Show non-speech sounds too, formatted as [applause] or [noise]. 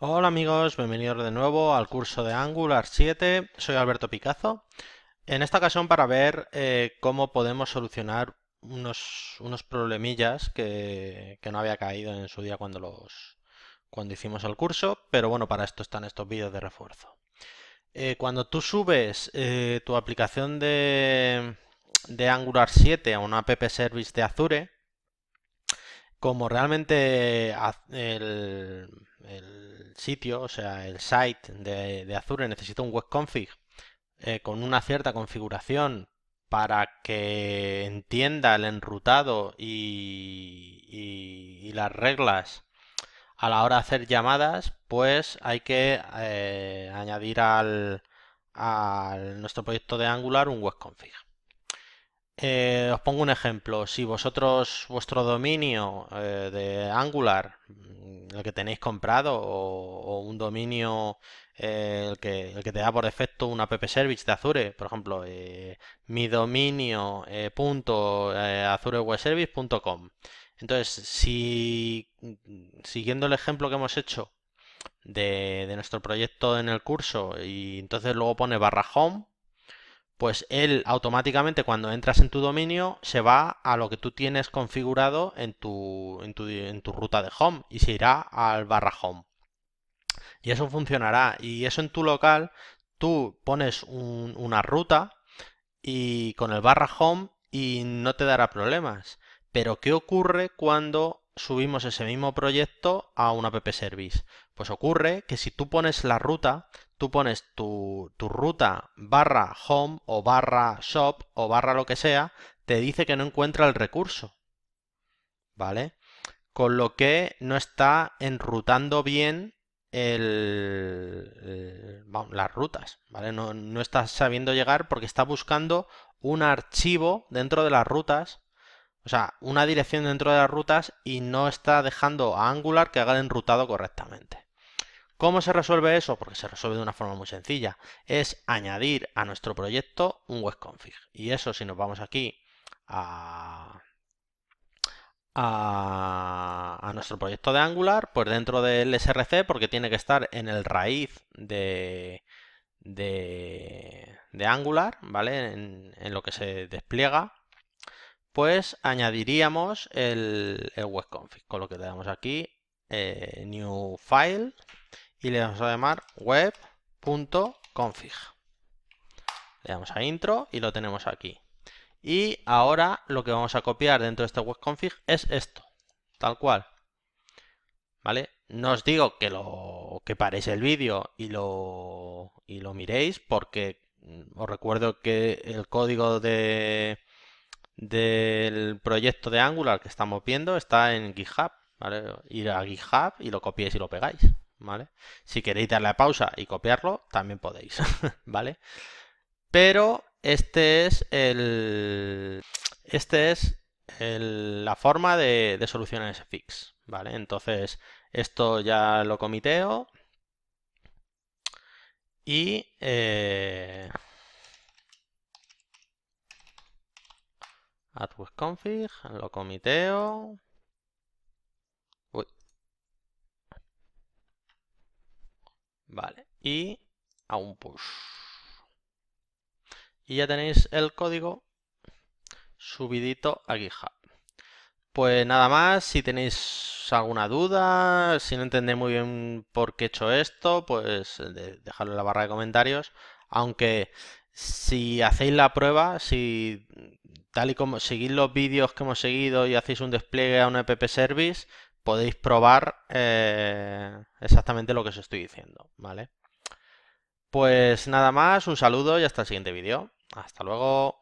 Hola amigos, bienvenidos de nuevo al curso de Angular 7, soy Alberto Picazo. En esta ocasión para ver eh, cómo podemos solucionar unos, unos problemillas que, no había caído en su día cuando, los, cuando hicimos el curso, pero bueno, para esto están estos vídeos de refuerzo. Eh, cuando tú subes eh, tu aplicación de, Angular 7 a una app service de Azure, como realmente el sitio, o sea, el site de, Azure necesita un webconfig config eh, con una cierta configuración para que entienda el enrutado y, las reglas a la hora de hacer llamadas, pues hay que eh, añadir al, nuestro proyecto de Angular un webconfig. config. Eh, os pongo un ejemplo. Si vosotros, vuestro dominio de Angular el que tenéis comprado o, un dominio eh, el, que, te da por defecto una app service de Azure, por ejemplo, eh, mi dominio eh, Entonces, si siguiendo el ejemplo que hemos hecho de, de nuestro proyecto en el curso y entonces luego pone barra home pues él automáticamente cuando entras en tu dominio se va a lo que tú tienes configurado en tu, en tu, ruta de home y se irá al barra home. Y eso funcionará. Y eso en tu local, tú pones una ruta y con el barra home y no te dará problemas. Pero ¿qué ocurre cuando subimos ese mismo proyecto a una app service? Pues ocurre que si tú pones la ruta, tú pones tu, ruta barra home o barra shop o barra lo que sea, te dice que no encuentra el recurso. ¿Vale? Con lo que no está enrutando bien las rutas, ¿vale? No, no está sabiendo llegar porque está buscando un archivo dentro de las rutas, o sea, una dirección dentro de las rutas y no está dejando a Angular que haga el enrutado correctamente. ¿Cómo se resuelve eso? Porque se resuelve de una forma muy sencilla. Es añadir a nuestro proyecto un webconfig. Y eso si nos vamos aquí a, nuestro proyecto de Angular, pues dentro del src, porque tiene que estar en el raíz de, Angular, ¿vale? En, lo que se despliega, pues añadiríamos el, el webconfig. Con lo que le damos aquí, eh, new file y le vamos a llamar web.config. Le damos a intro y lo tenemos aquí. Y ahora lo que vamos a copiar dentro de este webconfig es esto, tal cual. ¿Vale? No os digo que lo que paréis el vídeo y lo, y lo miréis porque os recuerdo que el código del proyecto de Angular que estamos viendo está en GitHub. ¿vale? Ir a GitHub y lo copiéis y lo pegáis. ¿vale? Si queréis darle a pausa y copiarlo, también podéis, [laughs] ¿vale? Pero este es el. Este es la forma de, de, solucionar ese fix, ¿vale? Entonces, esto ya lo comiteo. Y. Eh, lo comiteo. a un push. Y ya tenéis el código subidito a GitHub. Pues nada más, si tenéis alguna duda, si no entendéis muy bien por qué he hecho esto, pues eh, dejadlo en la barra de comentarios. Aunque si hacéis la prueba, si tal y como seguís los vídeos que hemos seguido y hacéis un despliegue a un app service, podéis probar eh, exactamente lo que os estoy diciendo, ¿vale? Pues nada más, un saludo y hasta el siguiente vídeo. Hasta luego.